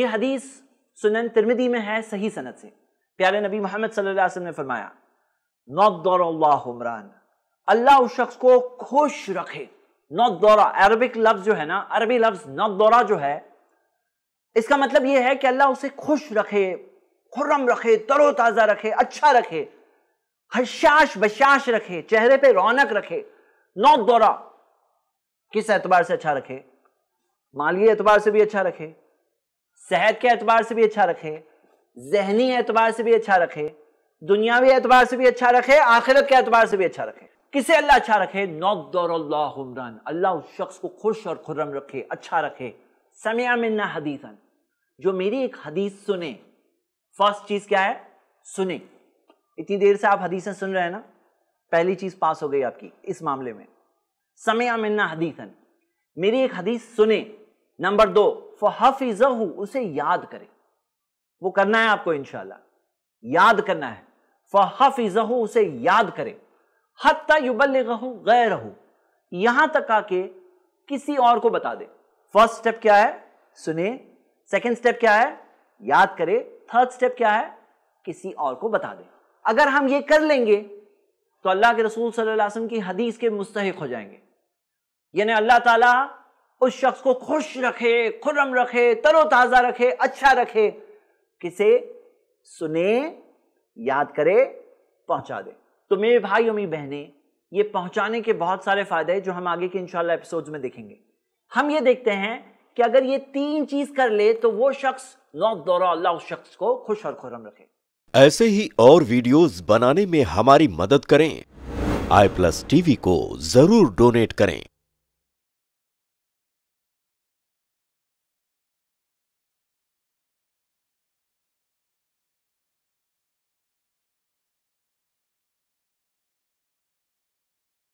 یہ حدیث سنن ترمدی میں ہے صحیح صنعت سے پیارے نبی محمد صلی اللہ علیہ وسلم نے فرمایا نوت دور اللہ اللہ اس شخص کو خوش رکھے لفظ جو ہے نا عربی لفظ نوت دورہ جو ہے اس کا مطلب یہ ہے کہ اللہ اسے خوش رکھے خرم رکھے تر و تازہ رکھے اچھا رکھے حشاش بشاش رکھے چہرے پہ رونق رکھے نوت دورہ کس اعتبار سے اچھا رکھے مالی اعتبار سے بھی اچھا رکھے صحت کے اعتبار سے بھی اچھا رکھے ذہنی اعتبار سے بھی اچھا رکھے دنیاوی اعتبار سے بھی اچھا رکھے آخرت کے اعتبار سے بھی اچھا رکھے کسے اللہ اچھا رکھے نوک دور اللہ اس شخص کو خوش اور خرم رکھے اچھا رکھے سمیا منا حدیث جو میری ایک حدیث سنے فرسٹ چیز کیا ہے سنے اتنی دیر سے آپ حدیثیں سن رہے ہیں نا پہلی چیز پاس ہو گئی آپ کی اس معاملے میں سمیا منا حدیث میری ایک حدیث سنے نمبر دو فف اسے یاد کرے وہ کرنا ہے آپ کو انشاءاللہ یاد کرنا ہے اسے یاد کرے یہاں تک کے کسی اور کو بتا دے فرسٹ سٹیپ کیا ہے سنیں سیکنڈ سٹیپ کیا ہے یاد کرے تھرڈ سٹیپ کیا ہے کسی اور کو بتا دے اگر ہم یہ کر لیں گے تو اللہ کے رسول صلی اللہ علیہ وسلم کی حدیث کے مستحق ہو جائیں گے یعنی اللہ تعالیٰ اس شخص کو خوش رکھے خرم رکھے ترو تازہ رکھے اچھا رکھے کسے سنے یاد کرے پہنچا دے تو میرے بھائی اور یہ پہنچانے کے بہت سارے فائدے جو ہم آگے کے انشاءاللہ میں دیکھیں گے ہم یہ دیکھتے ہیں کہ اگر یہ تین چیز کر لے تو وہ شخص نوک دورہ اللہ اس شخص کو خوش اور خرم رکھے ایسے ہی اور ویڈیوز بنانے میں ہماری مدد کریں آئی پلس ٹی وی کو ضرور ڈونیٹ کریں